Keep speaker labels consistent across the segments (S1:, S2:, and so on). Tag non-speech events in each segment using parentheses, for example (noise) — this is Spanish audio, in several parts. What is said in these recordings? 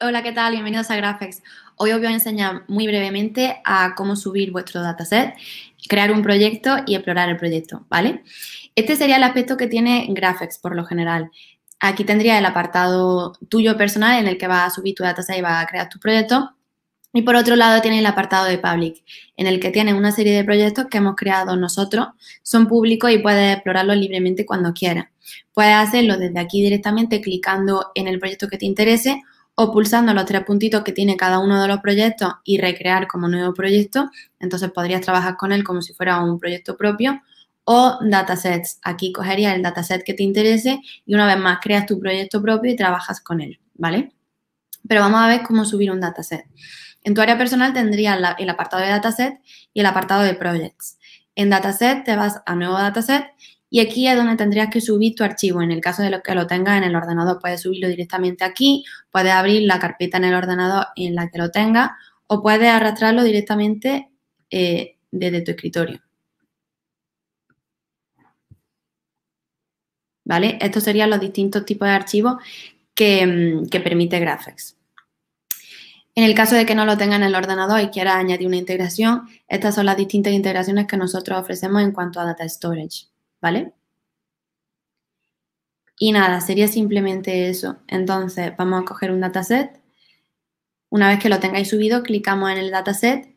S1: Hola, ¿qué tal? Bienvenidos a Graphics. Hoy os voy a enseñar muy brevemente a cómo subir vuestro dataset, crear un proyecto y explorar el proyecto, ¿vale? Este sería el aspecto que tiene Graphics por lo general. Aquí tendría el apartado tuyo personal en el que vas a subir tu dataset y vas a crear tu proyecto. Y por otro lado tiene el apartado de public, en el que tiene una serie de proyectos que hemos creado nosotros, son públicos y puedes explorarlos libremente cuando quieras. Puedes hacerlo desde aquí directamente clicando en el proyecto que te interese o pulsando los tres puntitos que tiene cada uno de los proyectos y recrear como nuevo proyecto. Entonces podrías trabajar con él como si fuera un proyecto propio o datasets. Aquí cogerías el dataset que te interese y una vez más creas tu proyecto propio y trabajas con él, ¿vale? Pero vamos a ver cómo subir un dataset. En tu área personal tendrías el apartado de dataset y el apartado de projects. En dataset te vas a nuevo dataset y aquí es donde tendrías que subir tu archivo. En el caso de los que lo tengas en el ordenador, puedes subirlo directamente aquí, puedes abrir la carpeta en el ordenador en la que lo tengas o puedes arrastrarlo directamente eh, desde tu escritorio. ¿Vale? Estos serían los distintos tipos de archivos que, mm, permite Graphics. En el caso de que no lo tenga en el ordenador y quiera añadir una integración, estas son las distintas integraciones que nosotros ofrecemos en cuanto a Data Storage. ¿vale? Y nada, sería simplemente eso. Entonces, vamos a coger un dataset. Una vez que lo tengáis subido, clicamos en el dataset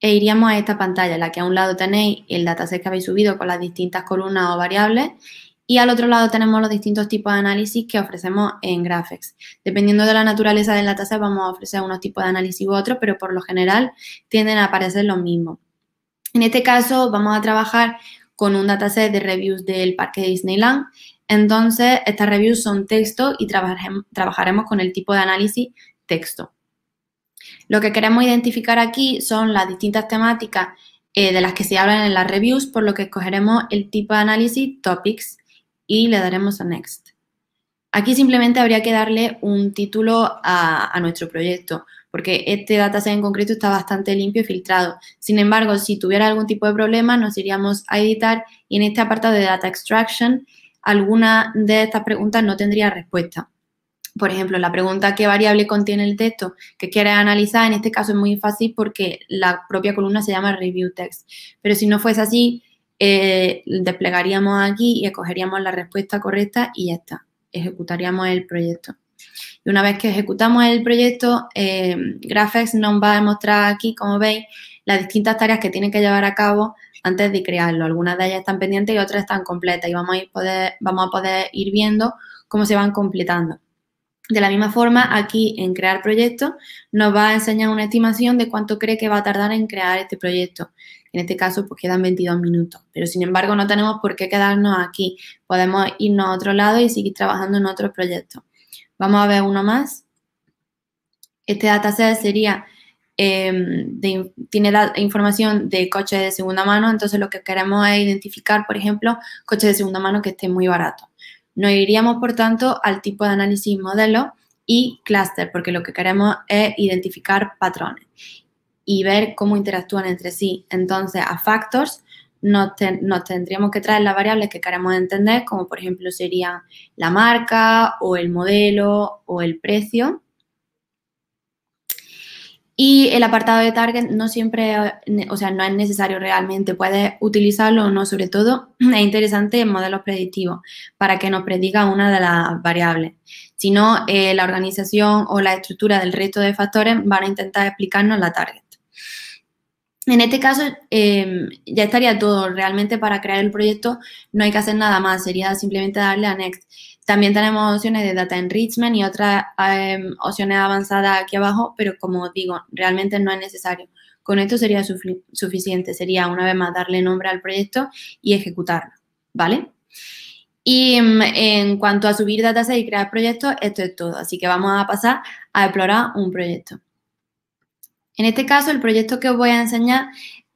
S1: e iríamos a esta pantalla, la que a un lado tenéis el dataset que habéis subido con las distintas columnas o variables y al otro lado tenemos los distintos tipos de análisis que ofrecemos en Graphics. Dependiendo de la naturaleza del dataset vamos a ofrecer unos tipos de análisis u otros, pero por lo general tienden a aparecer los mismos. En este caso vamos a trabajar con un dataset de reviews del parque de Disneyland. Entonces, estas reviews son texto y trabajaremos con el tipo de análisis texto. Lo que queremos identificar aquí son las distintas temáticas eh, de las que se hablan en las reviews, por lo que escogeremos el tipo de análisis Topics y le daremos a Next. Aquí simplemente habría que darle un título a nuestro proyecto porque este dataset en concreto está bastante limpio y filtrado. Sin embargo, si tuviera algún tipo de problema, nos iríamos a editar y en este apartado de Data Extraction, alguna de estas preguntas no tendría respuesta. Por ejemplo, la pregunta qué variable contiene el texto que quieres analizar, en este caso es muy fácil porque la propia columna se llama Review Text. Pero si no fuese así, eh, desplegaríamos aquí y escogeríamos la respuesta correcta y ya está. Ejecutaríamos el proyecto. Y una vez que ejecutamos el proyecto, eh, nos va a mostrar aquí, como veis, las distintas tareas que tienen que llevar a cabo antes de crearlo. Algunas de ellas están pendientes y otras están completas y vamos a, poder, vamos a poder ir viendo cómo se van completando. De la misma forma, aquí en crear proyecto nos va a enseñar una estimación de cuánto cree que va a tardar en crear este proyecto. En este caso, pues quedan 22 minutos. Pero sin embargo, no tenemos por qué quedarnos aquí. Podemos irnos a otro lado y seguir trabajando en otros proyectos. Vamos a ver uno más. Este dataset sería, em, tiene la información de coches de segunda mano, entonces lo que queremos es identificar, por ejemplo, coches de segunda mano que estén muy baratos. Nos iríamos, por tanto, al tipo de análisis modelo y clúster, porque lo que queremos es identificar patrones y ver cómo interactúan entre sí. Entonces, a factors nos, tendríamos que traer las variables que queremos entender, como por ejemplo sería la marca o el modelo o el precio. Y el apartado de target no siempre, o sea, no es necesario realmente, puedes utilizarlo o no, sobre todo (clears throat) es interesante en modelos predictivos para que nos prediga una de las variables. Si no, eh, la organización o la estructura del resto de factores van a intentar explicarnos la target. En este caso em, ya estaría todo. Realmente para crear el proyecto no hay que hacer nada más, sería simplemente darle a Next. También tenemos opciones de Data Enrichment y otras em, opciones avanzadas aquí abajo, pero como digo, realmente no es necesario. Con esto sería suficiente, sería una vez más darle nombre al proyecto y ejecutarlo, ¿vale? Y em, en cuanto a subir dataset y crear proyectos, esto es todo. Así que vamos a pasar a explorar un proyecto. En este caso, el proyecto que os voy a enseñar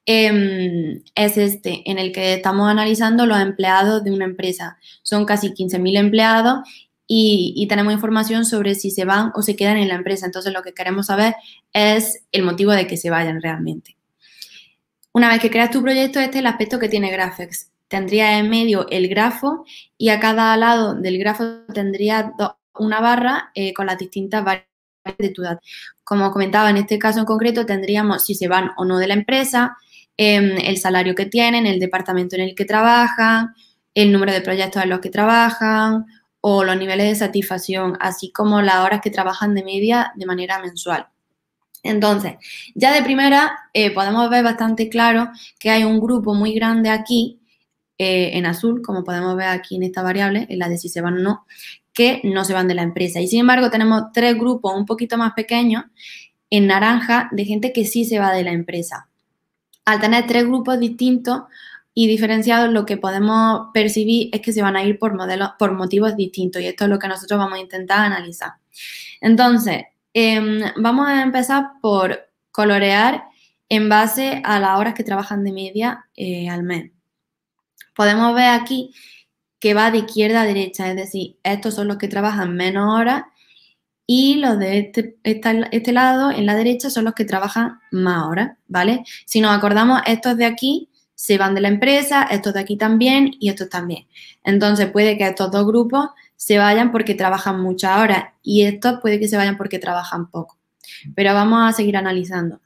S1: em, es este, en el que estamos analizando los empleados de una empresa. Son casi 15.000 empleados y, tenemos información sobre si se van o se quedan en la empresa. Entonces, lo que queremos saber es el motivo de que se vayan realmente. Una vez que creas tu proyecto, este es el aspecto que tiene Graphics. Tendría en medio el grafo y a cada lado del grafo tendría una barra eh, con las distintas variables de tu Como comentaba, en este caso en concreto tendríamos si se van o no de la empresa, em, el salario que tienen, el departamento en el que trabajan, el número de proyectos en los que trabajan o los niveles de satisfacción, así como las horas que trabajan de media de manera mensual. Entonces, ya de primera eh, podemos ver bastante claro que hay un grupo muy grande aquí, eh, en azul, como podemos ver aquí en esta variable, en la de si se van o no, que no se van de la empresa. Y sin embargo, tenemos tres grupos un poquito más pequeños en naranja de gente que sí se va de la empresa. Al tener tres grupos distintos y diferenciados, lo que podemos percibir es que se van a ir por, modelos, por motivos distintos y esto es lo que nosotros vamos a intentar analizar. Entonces, em, vamos a empezar por colorear en base a las horas que trabajan de media eh, al mes. Podemos ver aquí que va de izquierda a derecha, es decir, estos son los que trabajan menos horas y los de este, este, lado, en la derecha, son los que trabajan más horas, ¿vale? Si nos acordamos, estos de aquí se van de la empresa, estos de aquí también y estos también. Entonces puede que estos dos grupos se vayan porque trabajan muchas horas y estos puede que se vayan porque trabajan poco. Pero vamos a seguir analizando.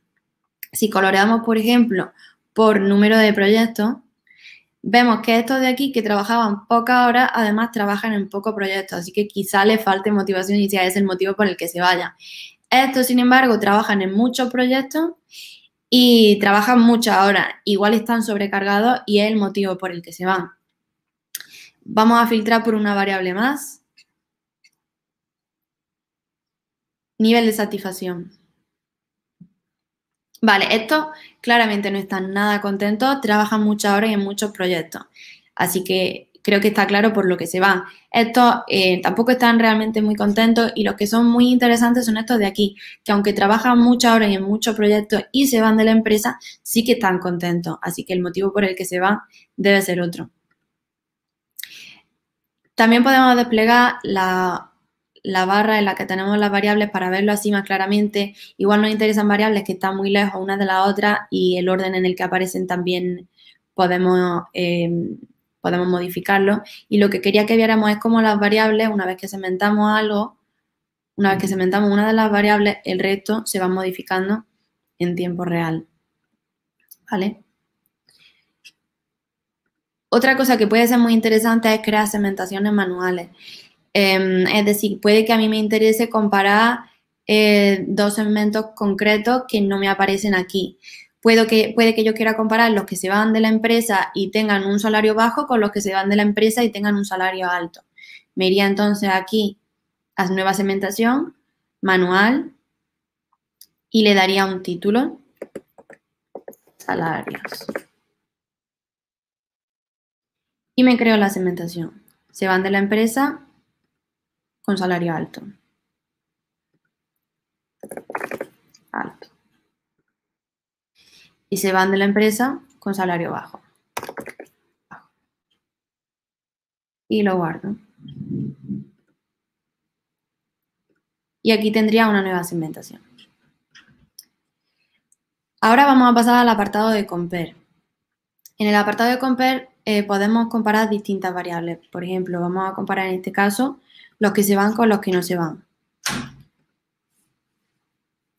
S1: Si coloreamos, por ejemplo, por número de proyectos, vemos que estos de aquí que trabajaban pocas horas, además trabajan en pocos proyectos, así que quizá les falte motivación y si es el motivo por el que se vaya Estos, sin embargo, trabajan en muchos proyectos y trabajan muchas horas, igual están sobrecargados y es el motivo por el que se van. Vamos a filtrar por una variable más. Nivel de satisfacción. Vale, estos claramente no están nada contentos, trabajan muchas horas y en muchos proyectos. Así que creo que está claro por lo que se van. Estos eh, tampoco están realmente muy contentos y los que son muy interesantes son estos de aquí, que aunque trabajan muchas horas y en muchos proyectos y se van de la empresa, sí que están contentos. Así que el motivo por el que se van debe ser otro. También podemos desplegar la la barra en la que tenemos las variables para verlo así más claramente. Igual nos interesan variables que están muy lejos una de la otra y el orden en el que aparecen también podemos, eh, podemos modificarlo. Y lo que quería que viéramos es cómo las variables, una vez que cementamos algo, una vez que cementamos una de las variables, el resto se va modificando en tiempo real. ¿Vale? Otra cosa que puede ser muy interesante es crear cementaciones manuales. Em, es decir, puede que a mí me interese comparar eh, dos segmentos concretos que no me aparecen aquí. Puedo que, puede que yo quiera comparar los que se van de la empresa y tengan un salario bajo con los que se van de la empresa y tengan un salario alto. Me iría entonces aquí a nueva segmentación, manual, y le daría un título, salarios. Y me creo la segmentación. Se van de la empresa con salario alto. Alto. Y se van de la empresa con salario bajo. Y lo guardo. Y aquí tendría una nueva segmentación. Ahora vamos a pasar al apartado de compare. En el apartado de compare eh, podemos comparar distintas variables. Por ejemplo, vamos a comparar en este caso los que se van con los que no se van.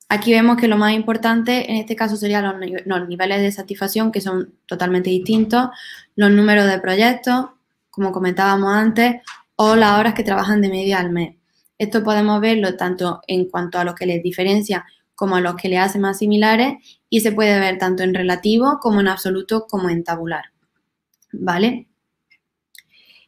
S1: Aquí vemos que lo más importante en este caso serían los, niveles de satisfacción, que son totalmente distintos, los números de proyectos, como comentábamos antes, o las horas que trabajan de media al mes. Esto podemos verlo tanto en cuanto a los que les diferencia como a los que les hace más similares y se puede ver tanto en relativo como en absoluto como en tabular. ¿Vale?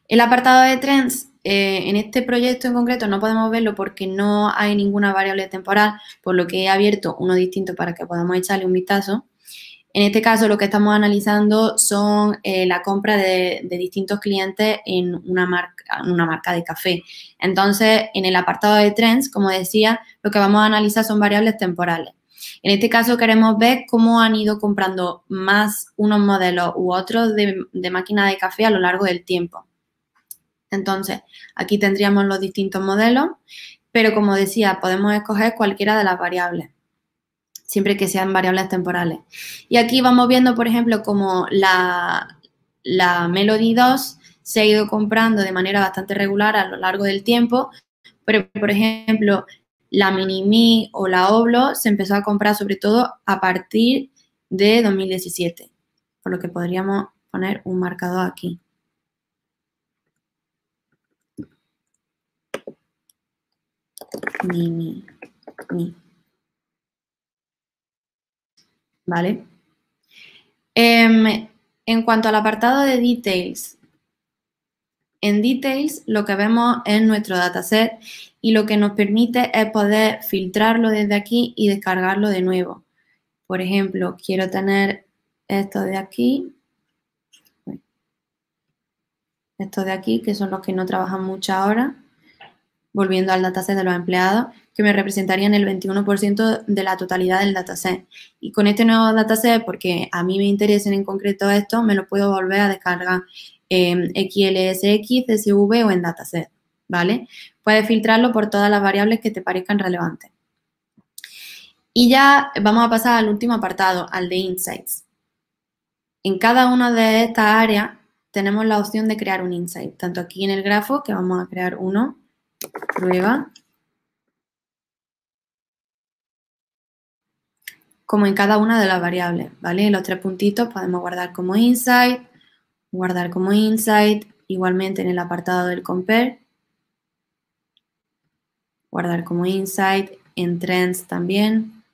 S1: El apartado de trends eh, en este proyecto en concreto no podemos verlo porque no hay ninguna variable temporal, por lo que he abierto uno distinto para que podamos echarle un vistazo. En este caso lo que estamos analizando son eh, la compra de, distintos clientes en una marca, de café. Entonces, en el apartado de trends, como decía, lo que vamos a analizar son variables temporales. En este caso queremos ver cómo han ido comprando más unos modelos u otros de máquina de café a lo largo del tiempo. Entonces, aquí tendríamos los distintos modelos, pero como decía, podemos escoger cualquiera de las variables, siempre que sean variables temporales. Y aquí vamos viendo, por ejemplo, como la, Melody 2 se ha ido comprando de manera bastante regular a lo largo del tiempo, pero, por ejemplo, la Minimi o la Oblo se empezó a comprar sobre todo a partir de 2017, por lo que podríamos poner un marcador aquí. ¿Vale? Em, en cuanto al apartado de details, en details lo que vemos es nuestro dataset y lo que nos permite es poder filtrarlo desde aquí y descargarlo de nuevo. Por ejemplo, quiero tener esto de aquí, estos de aquí, que son los que no trabajan mucho ahora volviendo al dataset de los empleados, que me representarían el 21% de la totalidad del dataset. Y con este nuevo dataset, porque a mí me interesen en concreto esto, me lo puedo volver a descargar en XLSX, CSV o en dataset, ¿vale? Puedes filtrarlo por todas las variables que te parezcan relevantes. Y ya vamos a pasar al último apartado, al de Insights. En cada una de estas áreas tenemos la opción de crear un insight, tanto aquí en el grafo, que vamos a crear uno, prueba. como en cada una de las variables, ¿vale? Los tres puntitos podemos guardar como insight, guardar como insight, igualmente en el apartado del compare, guardar como insight, en trends también,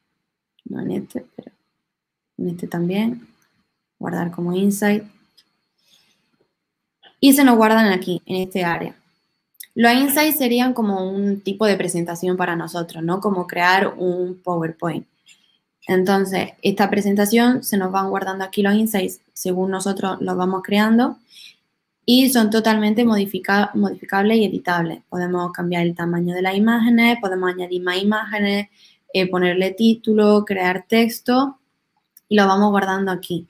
S1: no en este, pero en este también, guardar como insight. Y se nos guardan aquí, en este área. Los insights serían como un tipo de presentación para nosotros, ¿no? Como crear un PowerPoint. Entonces, esta presentación se nos van guardando aquí los insights según nosotros los vamos creando y son totalmente modificables y editables. Podemos cambiar el tamaño de las imágenes, podemos añadir más imágenes, eh, ponerle título, crear texto y lo vamos guardando aquí.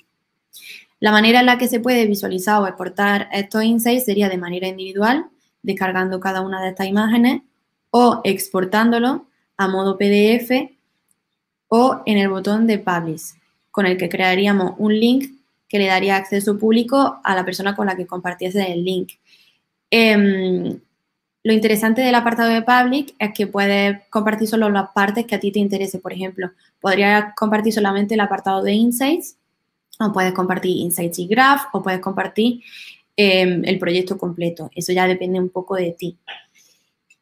S1: La manera en la que se puede visualizar o exportar estos insights sería de manera individual descargando cada una de estas imágenes o exportándolo a modo PDF o en el botón de Publish, con el que crearíamos un link que le daría acceso público a la persona con la que compartiese el link. Em, lo interesante del apartado de Public es que puedes compartir solo las partes que a ti te interese. Por ejemplo, podrías compartir solamente el apartado de Insights, o puedes compartir Insights y Graph, o puedes compartir Em, el proyecto completo. Eso ya depende un poco de ti.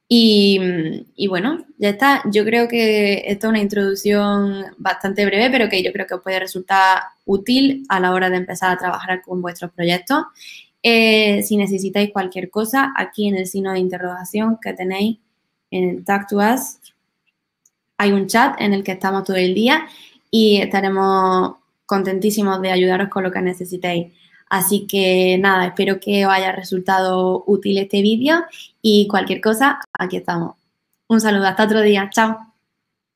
S1: Y, bueno, ya está. Yo creo que esta es una introducción bastante breve, pero que yo creo que os puede resultar útil a la hora de empezar a trabajar con vuestros proyectos. Eh, si necesitáis cualquier cosa, aquí en el signo de interrogación que tenéis en Talk to Us, hay un chat en el que estamos todo el día y estaremos contentísimos de ayudaros con lo que necesitéis. Así que nada, espero que os haya resultado útil este vídeo y cualquier cosa, aquí estamos. Un saludo, hasta otro día, chao.